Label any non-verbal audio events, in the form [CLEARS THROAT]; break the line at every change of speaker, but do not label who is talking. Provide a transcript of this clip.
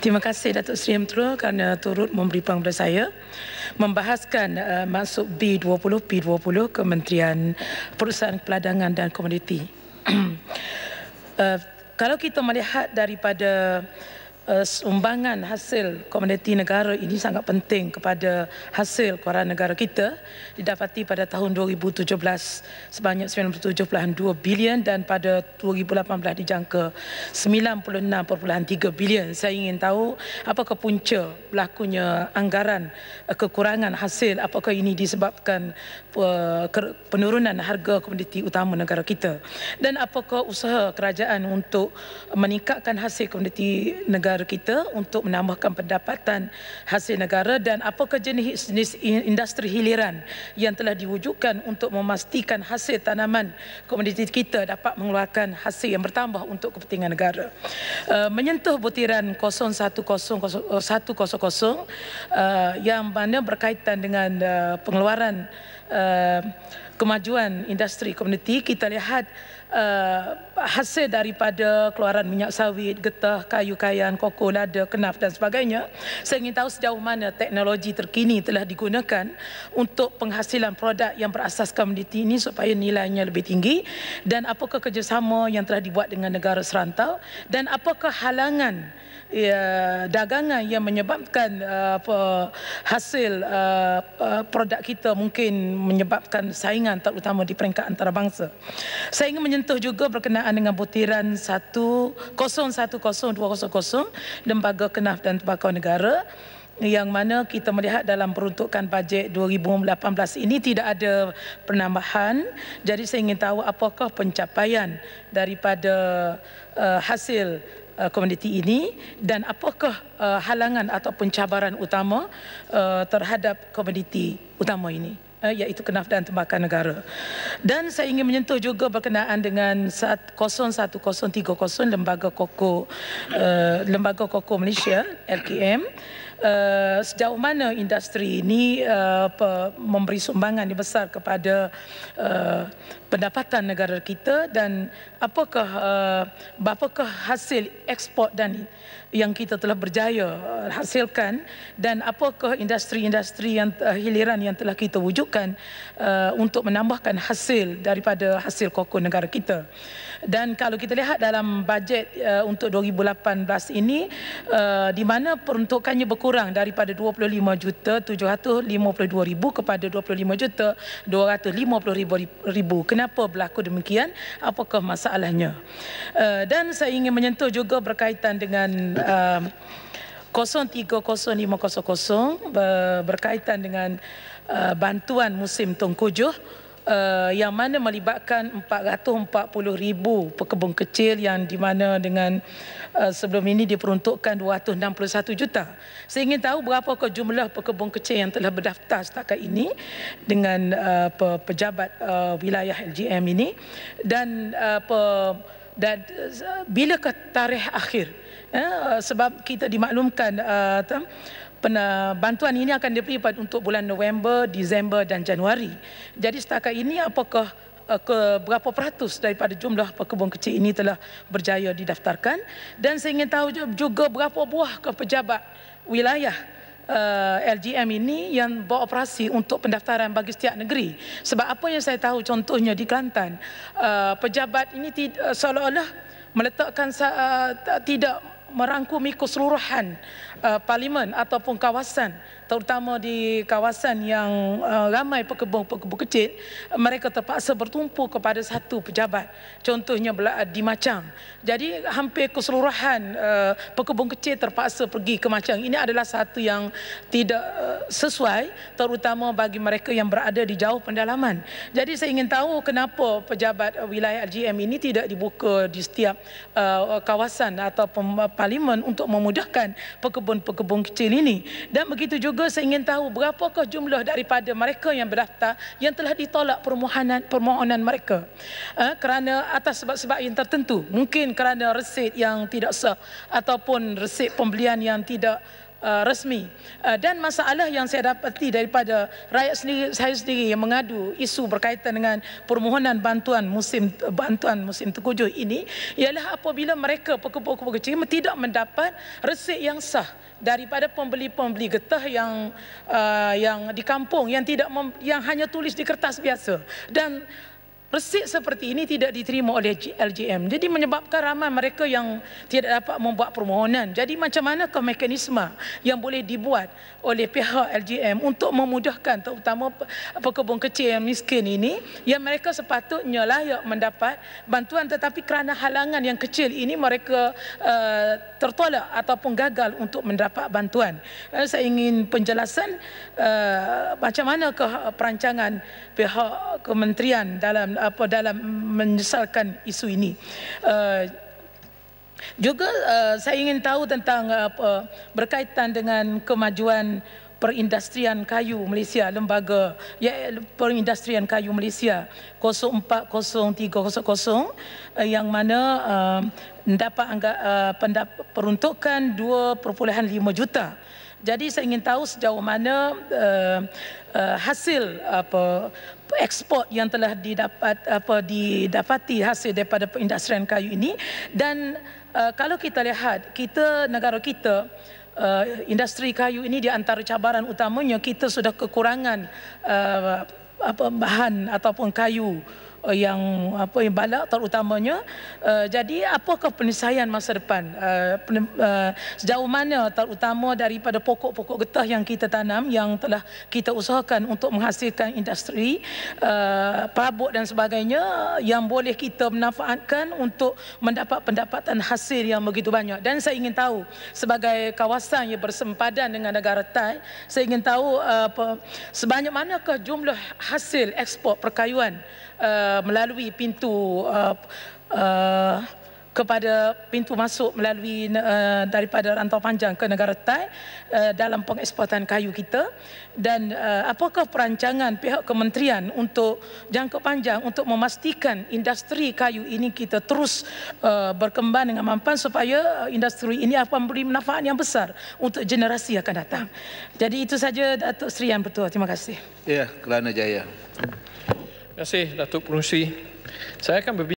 Terima kasih Datuk Seri Menteri kerana turut memberi peluang kepada saya membahaskan uh, masuk B20 P20 Kementerian Perusahaan Peladangan dan Komoditi. [CLEARS THROAT] uh, kalau kita melihat daripada Eh, sumbangan hasil komoditi negara ini sangat penting kepada hasil kewangan negara kita didapati pada tahun 2017 sebanyak 97.2 bilion dan pada 2018 dijangka 96.3 bilion. Saya ingin tahu apa punca berlakunya anggaran eh, kekurangan hasil apakah ini disebabkan eh, penurunan harga komoditi utama negara kita dan apakah usaha kerajaan untuk meningkatkan hasil komoditi negara negara kita untuk menambahkan pendapatan hasil negara dan apa apakah jenis industri hiliran yang telah diwujudkan untuk memastikan hasil tanaman komoditi kita dapat mengeluarkan hasil yang bertambah untuk kepentingan negara. Uh, menyentuh butiran 010100 uh, uh, yang mana berkaitan dengan pengeluaran Eh, kemajuan industri komuniti kita lihat uh, hasil daripada keluaran minyak sawit, getah, kayu kayan, koko, lada, kenaf dan sebagainya. Saya ingin tahu sejauh mana teknologi terkini telah digunakan untuk penghasilan produk yang berasaskan komuniti ini supaya nilainya lebih tinggi dan apakah kerjasama yang telah dibuat dengan negara serantau dan apakah halangan ya dagangan yang menyebabkan uh, apa hasil uh, uh, produk kita mungkin menyebabkan saingan terutama di peringkat antarabangsa. Saya ingin menyentuh juga berkenaan dengan butiran 1010200 Lembaga Kenaf dan Tembakau Negara yang mana kita melihat dalam peruntukan bajet 2018 ini tidak ada penambahan jadi saya ingin tahu apakah pencapaian daripada uh, hasil eh, komuniti uh, ini dan apakah uh, halangan atau pencabaran utama uh, terhadap komuniti utama ini Eh, iaitu kenaf dan tembakan negara. Dan saya ingin menyentuh juga berkenaan dengan 01030 Lembaga kokoh eh, uh, Lembaga kokoh Malaysia LKM Eh, sejauh mana industri ini uh, memberi sumbangan yang besar kepada uh, pendapatan negara kita dan apakah uh, apakah hasil ekspor dan yang kita telah berjaya hasilkan dan apakah industri-industri yang uh, hiliran yang telah kita wujudkan uh, untuk menambahkan hasil daripada hasil koko negara kita dan kalau kita lihat dalam bajet uh, untuk 2018 ini uh, di mana peruntukannya berkurang kurang daripada 25 juta 752 ribu kepada 25 juta 250 ribu. Kenapa berlaku demikian? Apakah masalahnya? Eh, dan saya ingin menyentuh juga berkaitan dengan uh, eh, 030500 eh, berkaitan dengan bantuan musim tungkujuh uh, yang mana melibatkan 440 ribu pekebun kecil yang di mana dengan uh, sebelum ini diperuntukkan 261 juta. Saya ingin tahu berapa jumlah pekebun kecil yang telah berdaftar setakat ini dengan uh, pe- pejabat uh, wilayah LGM ini dan uh, pe- dan uh, bila ke tarikh akhir eh, uh, sebab kita dimaklumkan eh, uh, pernah bantuan ini akan diperlukan untuk bulan November, Disember dan Januari. Jadi setakat ini apakah eh, ke berapa peratus daripada jumlah pekebun kecil ini telah berjaya didaftarkan dan saya ingin tahu juga berapa buah ke pejabat wilayah uh, eh, LGM ini yang beroperasi untuk pendaftaran bagi setiap negeri. Sebab apa yang saya tahu contohnya di Kelantan, uh, pejabat ini tid- eh, seolah-olah meletakkan uh, tidak merangkumi keseluruhan uh, parlimen ataupun kawasan terutama di kawasan yang uh, ramai pekebun-pekebun kecil, mereka terpaksa bertumpu kepada satu pejabat. Contohnya di Macang. Jadi hampir keseluruhan uh, pekebun kecil terpaksa pergi ke Macang. Ini adalah satu yang tidak uh, sesuai terutama bagi mereka yang berada di jauh pendalaman. Jadi saya ingin tahu kenapa pejabat wilayah RGM ini tidak dibuka di setiap uh, kawasan atau uh, parlimen untuk memudahkan pekebun-pekebun kecil ini. Dan begitu juga juga saya ingin tahu berapakah jumlah daripada mereka yang berdaftar yang telah ditolak permohonan permohonan mereka eh, kerana atas sebab-sebab yang tertentu mungkin kerana resit yang tidak sah ataupun resit pembelian yang tidak uh, resmi. Uh, dan masalah yang saya dapati daripada rakyat sendiri saya sendiri yang mengadu isu berkaitan dengan permohonan bantuan musim bantuan musim tekujuh ini ialah apabila mereka pokok-pokok kecil tidak mendapat resit yang sah daripada pembeli-pembeli getah yang uh, yang di kampung yang tidak mem, yang hanya tulis di kertas biasa dan Resik seperti ini tidak diterima oleh LGM. Jadi menyebabkan ramai mereka yang tidak dapat membuat permohonan. Jadi macam mana ke mekanisme yang boleh dibuat oleh pihak LGM untuk memudahkan terutama pekebun kecil yang miskin ini yang mereka sepatutnya layak mendapat bantuan tetapi kerana halangan yang kecil ini mereka uh, tertolak ataupun gagal untuk mendapat bantuan. Eh, saya ingin penjelasan uh, macam mana ke perancangan pihak kementerian dalam apa dalam menyesalkan isu ini. Uh, juga uh, saya ingin tahu tentang eh, apa uh, berkaitan dengan kemajuan perindustrian kayu Malaysia lembaga ya perindustrian kayu Malaysia 040300 yang mana uh, dapat anggap uh, peruntukan 2.5 juta jadi saya ingin tahu sejauh mana uh, uh, hasil apa ekspor yang telah didapat apa didapati hasil daripada industri kayu ini dan uh, kalau kita lihat kita negara kita Uh, industri kayu ini di antara cabaran utamanya kita sudah kekurangan uh, apa bahan ataupun kayu Eh, yang apa yang balak terutamanya uh, jadi apakah penyelesaian masa depan uh, eh, pen, uh, sejauh mana terutama daripada pokok-pokok getah yang kita tanam yang telah kita usahakan untuk menghasilkan industri uh, perabot dan sebagainya yang boleh kita manfaatkan untuk mendapat pendapatan hasil yang begitu banyak dan saya ingin tahu sebagai kawasan yang bersempadan dengan negara Thai saya ingin tahu uh, apa, sebanyak manakah jumlah hasil ekspor perkayuan Uh, melalui pintu uh, uh, kepada pintu masuk melalui uh, daripada rantau panjang ke negara Thai uh, dalam pengeksportan kayu kita dan uh, apakah perancangan pihak kementerian untuk jangka panjang untuk memastikan industri kayu ini kita terus uh, berkembang dengan mampan supaya uh, industri ini akan memberi manfaat yang besar untuk generasi akan datang. Jadi itu saja Datuk Sri yang betul. Terima kasih. Ya, Kelana jaya. Terima kasih Datuk Perungsi. Saya akan berbincang